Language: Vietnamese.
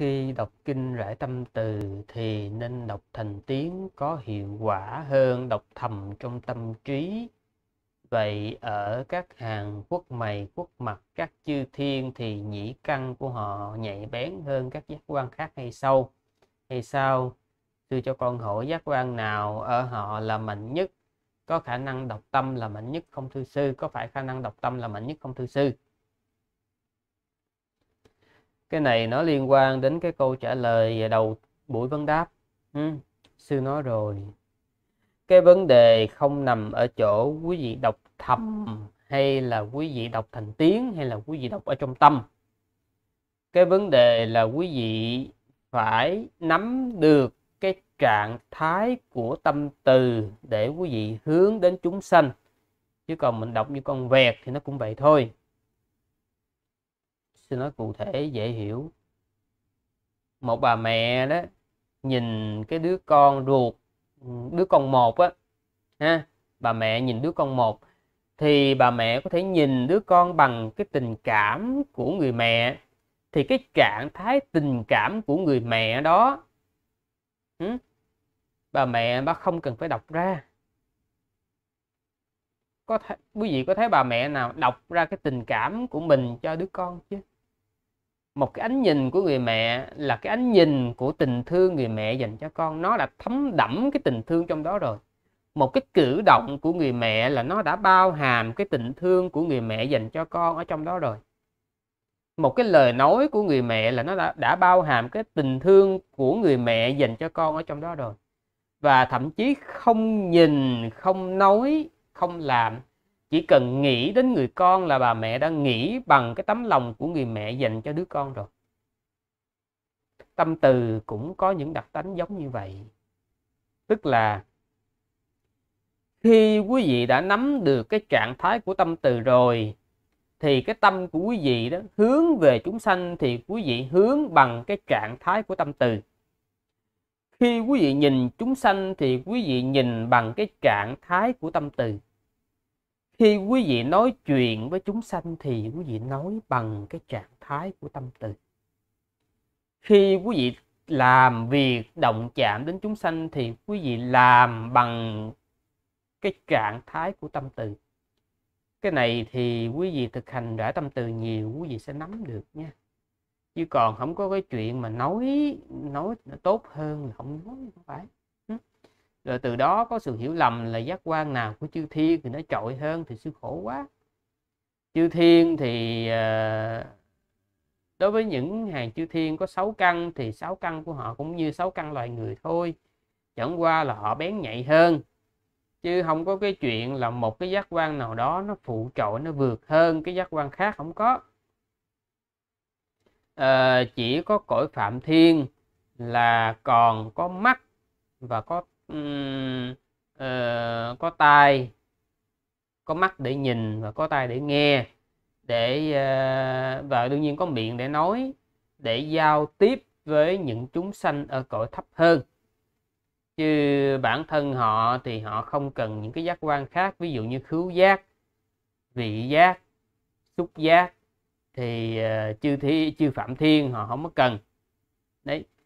khi đọc kinh rải tâm từ thì nên đọc thành tiếng có hiệu quả hơn đọc thầm trong tâm trí vậy ở các hàng quốc mày quốc mặt các chư thiên thì nhĩ căn của họ nhạy bén hơn các giác quan khác hay sâu hay sao sư cho con hỏi giác quan nào ở họ là mạnh nhất có khả năng đọc tâm là mạnh nhất không thư sư có phải khả năng đọc tâm là mạnh nhất không thư sư cái này nó liên quan đến cái câu trả lời đầu buổi vấn đáp ừ, sư nói rồi cái vấn đề không nằm ở chỗ quý vị đọc thầm hay là quý vị đọc thành tiếng hay là quý vị đọc ở trong tâm cái vấn đề là quý vị phải nắm được cái trạng thái của tâm từ để quý vị hướng đến chúng sanh chứ còn mình đọc như con vẹt thì nó cũng vậy thôi sẽ nói cụ thể dễ hiểu một bà mẹ đó nhìn cái đứa con ruột đứa con một á ha bà mẹ nhìn đứa con một thì bà mẹ có thể nhìn đứa con bằng cái tình cảm của người mẹ thì cái trạng thái tình cảm của người mẹ đó bà mẹ bà không cần phải đọc ra có th- quý vị có thấy bà mẹ nào đọc ra cái tình cảm của mình cho đứa con chứ một cái ánh nhìn của người mẹ là cái ánh nhìn của tình thương người mẹ dành cho con nó đã thấm đẫm cái tình thương trong đó rồi một cái cử động của người mẹ là nó đã bao hàm cái tình thương của người mẹ dành cho con ở trong đó rồi một cái lời nói của người mẹ là nó đã, đã bao hàm cái tình thương của người mẹ dành cho con ở trong đó rồi và thậm chí không nhìn không nói không làm chỉ cần nghĩ đến người con là bà mẹ đã nghĩ bằng cái tấm lòng của người mẹ dành cho đứa con rồi tâm từ cũng có những đặc tính giống như vậy tức là khi quý vị đã nắm được cái trạng thái của tâm từ rồi thì cái tâm của quý vị đó hướng về chúng sanh thì quý vị hướng bằng cái trạng thái của tâm từ khi quý vị nhìn chúng sanh thì quý vị nhìn bằng cái trạng thái của tâm từ khi quý vị nói chuyện với chúng sanh thì quý vị nói bằng cái trạng thái của tâm từ khi quý vị làm việc động chạm đến chúng sanh thì quý vị làm bằng cái trạng thái của tâm từ cái này thì quý vị thực hành rải tâm từ nhiều quý vị sẽ nắm được nha chứ còn không có cái chuyện mà nói nói tốt hơn không nói không phải rồi từ đó có sự hiểu lầm là giác quan nào của chư thiên thì nó trội hơn thì sư khổ quá chư thiên thì ờ, đối với những hàng chư thiên có sáu căn thì sáu căn của họ cũng như sáu căn loài người thôi chẳng qua là họ bén nhạy hơn chứ không có cái chuyện là một cái giác quan nào đó nó phụ trội nó vượt hơn cái giác quan khác không có à, chỉ có cõi phạm thiên là còn có mắt và có uh, có tai có mắt để nhìn và có tai để nghe để uh, và đương nhiên có miệng để nói để giao tiếp với những chúng sanh ở cõi thấp hơn chứ bản thân họ thì họ không cần những cái giác quan khác ví dụ như khứu giác vị giác xúc giác thì uh, chư thi chư phạm thiên họ không có cần đấy